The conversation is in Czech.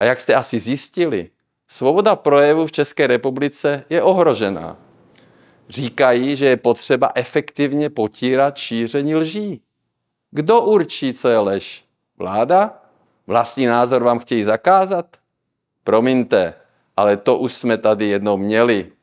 A jak jste asi zjistili, svoboda projevu v České republice je ohrožená. Říkají, že je potřeba efektivně potírat šíření lží. Kdo určí, co je lež? Vláda? Vlastní názor vám chtějí zakázat? Promiňte, ale to už jsme tady jednou měli.